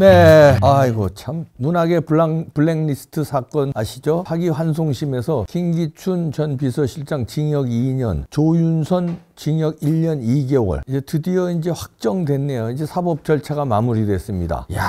네. 아이고 참 문학의 블랑, 블랙리스트 사건 아시죠? 파기환송심에서 김기춘 전 비서실장 징역 2년, 조윤선 징역 1년 2개월. 이제 드디어 이제 확정됐네요. 이제 사법 절차가 마무리됐습니다. 야.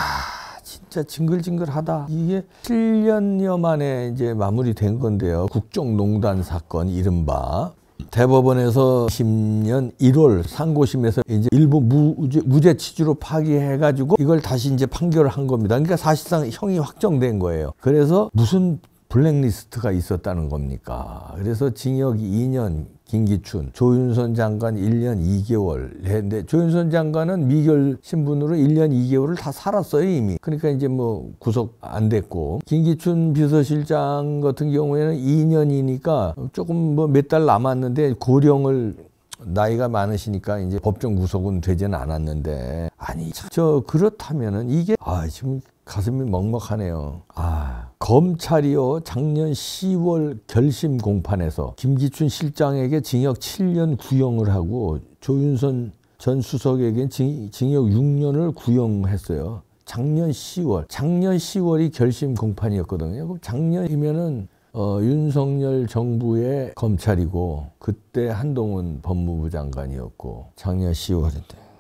진짜 징글징글하다. 이게 7년여 만에 이제 마무리된 건데요. 국정농단 사건 이른바 대법원에서 10년 1월 상고심에서 이제 일부 무죄, 무죄 취지로 파기해가지고 이걸 다시 이제 판결을 한 겁니다. 그러니까 사실상 형이 확정된 거예요. 그래서 무슨 블랙리스트가 있었다는 겁니까? 그래서 징역 2년 김기춘, 조윤선 장관 1년 2개월. 했는데 조윤선 장관은 미결 신분으로 1년 2개월을 다 살았어요, 이미. 그러니까 이제 뭐 구속 안 됐고. 김기춘 비서실장 같은 경우에는 2년이니까 조금 뭐 몇 달 남았는데 고령을 나이가 많으시니까 이제 법정 구속은 되지는 않았는데 아니 저 그렇다면은 이게 아 지금 가슴이 먹먹하네요. 아 검찰이요 작년 10월 결심 공판에서 김기춘 실장에게 징역 7년 구형을 하고 조윤선 전 수석에게 징역 6년을 구형했어요. 작년 10월, 작년 10월이 결심 공판이었거든요. 작년이면은 어, 윤석열 정부의 검찰이고 그때 한동훈 법무부 장관이었고 작년 10월인데.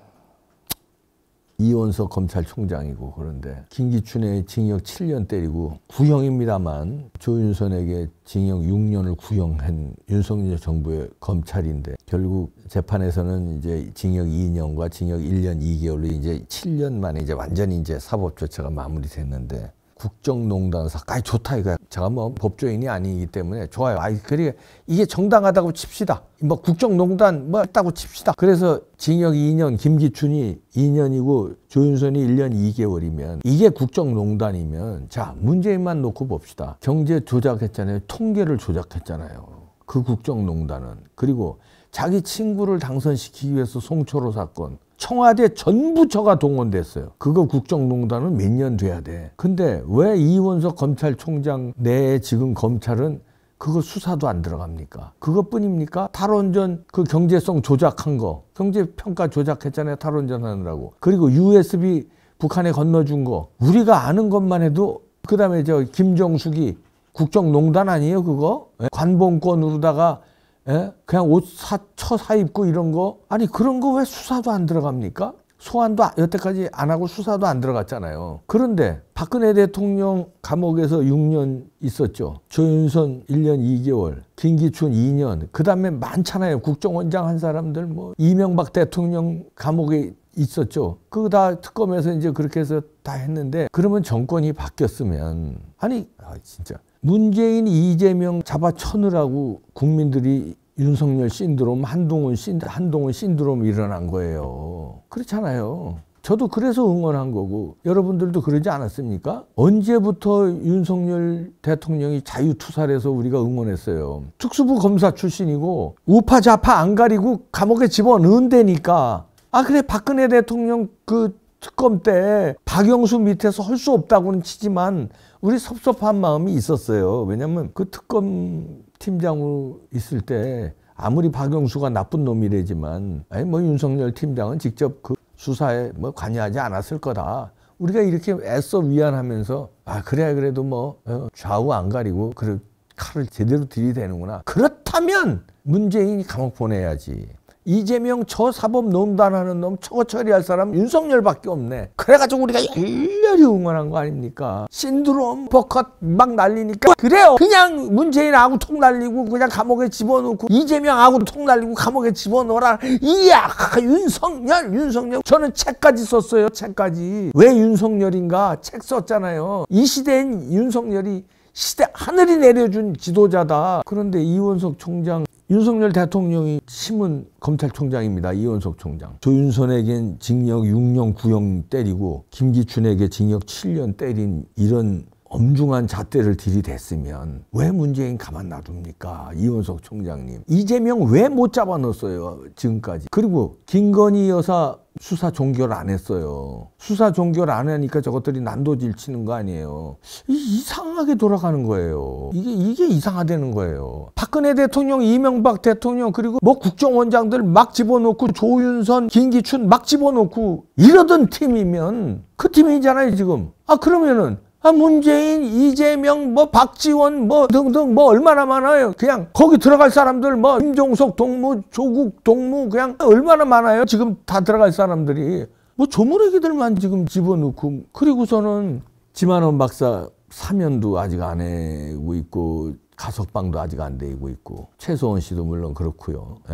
이원석 검찰총장이고 그런데 김기춘의 징역 7년 때리고 구형입니다만 조윤선에게 징역 6년을 구형한 윤석열 정부의 검찰인데 결국 재판에서는 이제 징역 2년과 징역 1년 2개월로 이제 7년 만에 이제 완전히 이제 사법 조차가 마무리됐는데 국정농단사. 아 좋다, 이거. 제가 뭐 법조인이 아니기 때문에 좋아요. 아 그래. 이게 정당하다고 칩시다. 뭐 국정농단 뭐 했다고 칩시다. 그래서 징역 2년, 김기춘이 2년이고 조윤선이 1년 2개월이면 이게 국정농단이면 자, 문재인만 놓고 봅시다. 경제 조작했잖아요. 통계를 조작했잖아요. 그 국정농단은. 그리고 자기 친구를 당선시키기 위해서 송초로 사건. 청와대 전부처가 동원됐어요. 그거 국정농단은 몇 년 돼야 돼. 근데 왜 이원석 검찰총장 내에 지금 검찰은 그거 수사도 안 들어갑니까? 그것뿐입니까? 탈원전 그 경제성 조작한 거, 경제평가 조작했잖아요. 탈원전 하느라고. 그리고 USB 북한에 건너준 거. 우리가 아는 것만 해도 그다음에 저 김정숙이 국정농단 아니에요 그거? 예? 관봉권으로다가 예? 그냥 옷 사, 처사 입고 이런 거. 아니, 그런 거 왜 수사도 안 들어갑니까? 소환도 아, 여태까지 안 하고 수사도 안 들어갔잖아요. 그런데 박근혜 대통령 감옥에서 6년 있었죠. 조윤선 1년 2개월, 김기춘 2년. 그 다음에 많잖아요. 국정원장 한 사람들 뭐 이명박 대통령 감옥에 있었죠. 그거 다 특검에서 이제 그렇게 해서 다 했는데 그러면 정권이 바뀌었으면 아니 아 진짜 문재인 이재명 잡아쳐느라고 국민들이 윤석열 신드롬, 한동훈 신, 한동훈 신드롬 일어난 거예요. 그렇잖아요. 저도 그래서 응원한 거고 여러분들도 그러지 않았습니까? 언제부터 윤석열 대통령이 자유투사해서 우리가 응원했어요. 특수부 검사 출신이고 우파 좌파 안 가리고 감옥에 집어넣은 데니까 아 그래 박근혜 대통령 그 특검 때 박영수 밑에서 할 수 없다고는 치지만 우리 섭섭한 마음이 있었어요. 왜냐면 그 특검 팀장으로 있을 때 아무리 박영수가 나쁜 놈이래지만 아니 뭐 윤석열 팀장은 직접 그 수사에 뭐 관여하지 않았을 거다. 우리가 이렇게 애써 위안하면서 아 그래야 그래도 뭐 어, 좌우 안 가리고 그 칼을 제대로 들이대는구나. 그렇다면 문재인이 감옥 보내야지. 이재명 저 사법농단 하는 놈처거 처리할 사람 윤석열밖에 없네. 그래가지고 우리가 열렬히 응원한 거 아닙니까? 신드롬, 버컷 막 날리니까 그래요. 그냥 문재인하고 통 날리고 그냥 감옥에 집어넣고 이재명하고 통 날리고 감옥에 집어넣어라. 이야 윤석열 윤석열 저는 책까지 썼어요. 책까지. 왜 윤석열인가 책 썼잖아요. 이 시대엔 윤석열이 시대 하늘이 내려준 지도자다. 그런데 이원석 총장 윤석열 대통령이 심은 검찰총장입니다. 이원석 총장. 조윤선에겐 징역 6년 9형 때리고 김기춘에게 징역 7년 때린 이런 엄중한 잣대를 들이댔으면 왜 문재인 가만 놔둡니까? 이원석 총장님. 이재명 왜 못잡아넣었어요 지금까지. 그리고 김건희 여사 수사 종결 안 했어요. 수사 종결 안 하니까 저것들이 난도질 치는 거 아니에요. 이상하게 돌아가는 거예요. 이게 이게 이상하다는 거예요. 박근혜 대통령, 이명박 대통령 그리고 뭐 국정원장들 막 집어넣고 조윤선, 김기춘 막 집어넣고 이러던 팀이면 그 팀이잖아요 지금. 아 그러면은 아, 문재인, 이재명, 뭐, 박지원, 뭐, 등등, 뭐, 얼마나 많아요. 그냥, 거기 들어갈 사람들, 뭐, 김종석 동무, 조국 동무, 그냥, 얼마나 많아요. 지금 다 들어갈 사람들이. 뭐, 조무의기들만 지금 집어넣고, 그리고서는, 지만원 박사 사면도 아직 안 해고 있고, 가석방도 아직 안 되고 있고, 최소원 씨도 물론 그렇고요. 예.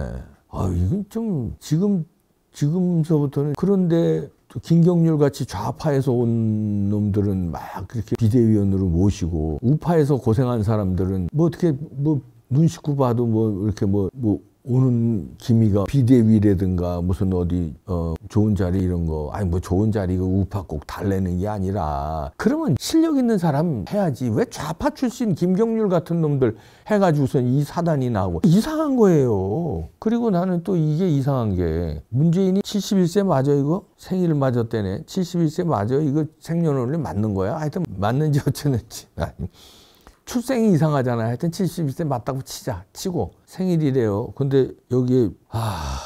아, 이건 좀, 지금, 지금서부터는, 그런데, 또 김경률 같이 좌파에서 온 놈들은 막 그렇게 비대위원으로 모시고 우파에서 고생한 사람들은 뭐 어떻게 뭐 눈 씻고 봐도 뭐 이렇게 뭐, 뭐 오는 기미가 비대위라든가 무슨 어디 어 좋은 자리 이런 거 아니 뭐 좋은 자리 가 우파 꼭 달래는 게 아니라 그러면 실력 있는 사람 해야지 왜 좌파 출신 김경률 같은 놈들 해가지고선 이 사단이 나오고 이상한 거예요 그리고 나는 또 이게 이상한 게 문재인이 71세 맞아 이거 생일 맞았대네 71세 맞아 이거 생년월일 맞는 거야 하여튼 맞는지 어쩌는지 출생이 이상하잖아요. 하여튼 72세 맞다고 치자. 치고 생일이래요. 근데 여기에 아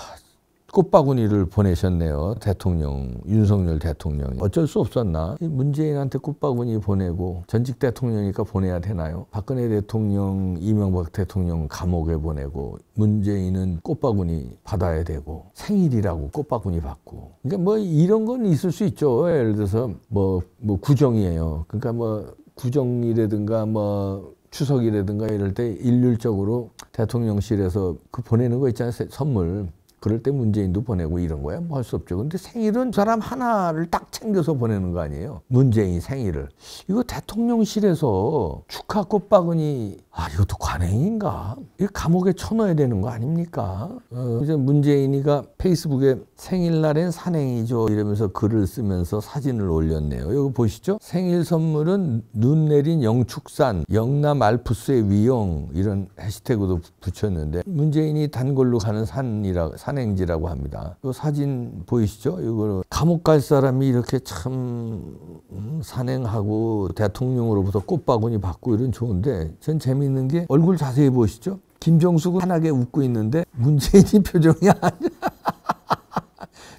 꽃바구니를 보내셨네요. 대통령 윤석열 대통령이 어쩔 수 없었나? 문재인한테 꽃바구니 보내고 전직 대통령이니까 보내야 되나요? 박근혜 대통령, 이명박 대통령 감옥에 보내고 문재인은 꽃바구니 받아야 되고 생일이라고 꽃바구니 받고 그러니까 뭐 이런 건 있을 수 있죠. 예를 들어서 뭐, 뭐 구정이에요. 그러니까 뭐 구정이라든가 뭐 추석이라든가 이럴 때 일률적으로 대통령실에서 그 보내는 거 있잖아요. 선물. 그럴 때 문재인도 보내고 이런 거야. 뭐 할 수 없죠. 근데 생일은 사람 하나를 딱 챙겨서 보내는 거 아니에요. 문재인 생일을. 이거 대통령실에서 축하 꽃바구니 아, 이것도 관행인가? 이 감옥에 쳐넣어야 되는 거 아닙니까? 어, 이제 문재인이가 페이스북에 생일날엔 산행이죠. 이러면서 글을 쓰면서 사진을 올렸네요. 여기 보시죠. 생일 선물은 눈 내린 영축산, 영남 알프스의 위용, 이런 해시태그도 붙였는데, 문재인이 단골로 가는 산이라, 산행지라고 합니다. 이 그 사진 보이시죠? 이거 감옥 갈 사람이 이렇게 참 산행하고 대통령으로부터 꽃바구니 받고 이런 좋은데, 전 재미 재미있는 게 얼굴 자세히 보시죠. 김정숙은 환하게 웃고 있는데 문재인이 표정이 안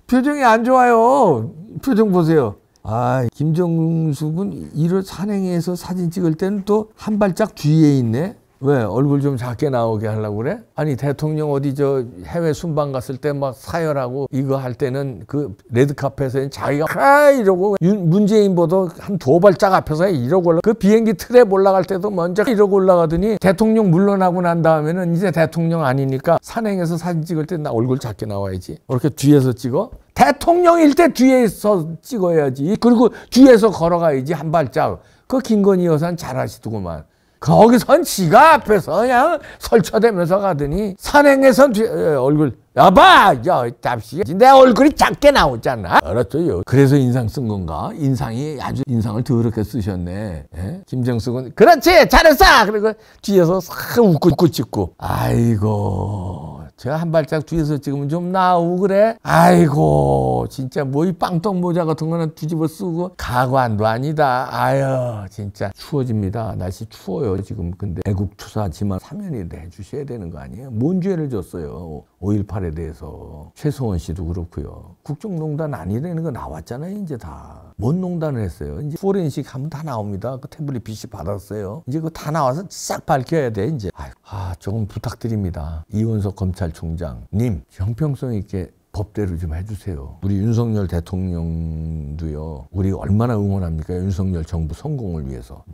표정이 안 좋아요. 표정 보세요. 아, 김정숙은 이런 산행에서 사진 찍을 때는 또 한 발짝 뒤에 있네. 왜 얼굴 좀 작게 나오게 하려고 그래? 아니 대통령 어디 저 해외 순방 갔을 때 막 사열하고 이거 할 때는 그레드카펫에서 자기가 아 이러고 윤, 문재인 보도 한 두 발짝 앞에서 이러고 올라 그 비행기 틀에 올라갈 때도 먼저 이러고 올라가더니 대통령 물러나고 난 다음에는 이제 대통령 아니니까 산행에서 사진 찍을 때 나 얼굴 작게 나와야지 이렇게 뒤에서 찍어 대통령일 때 뒤에서 찍어야지 그리고 뒤에서 걸어가야지 한 발짝 그 김건희 여사는 잘하시더구만 거기선 지가 앞에서 그냥 설쳐대면서 가더니 산행에선 얼굴 야봐야 잡시 내 얼굴이 작게 나오잖아 알았죠 그래서 인상 쓴 건가 인상이 아주 인상을 더럽게 쓰셨네 예? 김정숙은 그렇지 잘했어 그리고 뒤에서 싹 웃고 웃고 찍고 아이고 제가 한 발짝 뒤에서 지금 면좀 나오고 그래. 아이고 진짜 뭐 이 빵떡 모자 같은 거는 뒤집어 쓰고 가관도 아니다. 아유 진짜 추워집니다. 날씨 추워요 지금. 근데 애국 투사지만 사면이데 해주셔야 되는 거 아니에요? 뭔 죄를 줬어요. 5.18에 대해서 최소원 씨도 그렇고요. 국정농단 아니라는 거 나왔잖아요 이제 다. 뭔 농단을 했어요. 이제 포렌식 하면 다 나옵니다. 그 태블릿 PC 받았어요. 이제 그거 다 나와서 싹 밝혀야 돼 이제. 아유, 아 조금 부탁드립니다. 이원석 검찰 검찰총장님 형평성 있게 법대로 좀 해주세요. 우리 윤석열 대통령도요. 우리 얼마나 응원합니까? 윤석열 정부 성공을 위해서.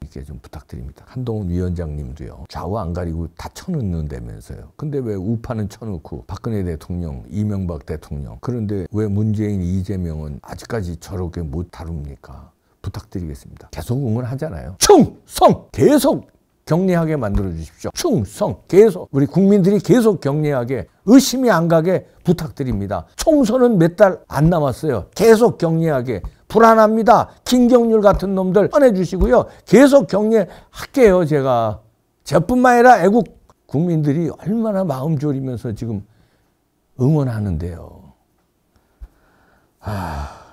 이렇게 좀 부탁드립니다. 한동훈 위원장님도요. 좌우 안 가리고 다쳐놓는다면서요 근데 왜 우파는 쳐놓고 박근혜 대통령, 이명박 대통령 그런데 왜 문재인, 이재명은 아직까지 저렇게 못 다룹니까? 부탁드리겠습니다. 계속 응원하잖아요. 충성! 계속 격리하게 만들어 주십시오. 충성, 계속 우리 국민들이 계속 경례하게 의심이 안 가게 부탁드립니다. 총선은 몇 달 안 남았어요. 계속 경례하게 불안합니다. 김경률 같은 놈들 꺼내 주시고요. 계속 경례할게요, 제가. 저뿐만 아니라 애국 국민들이 얼마나 마음 졸이면서 지금 응원하는데요. 아...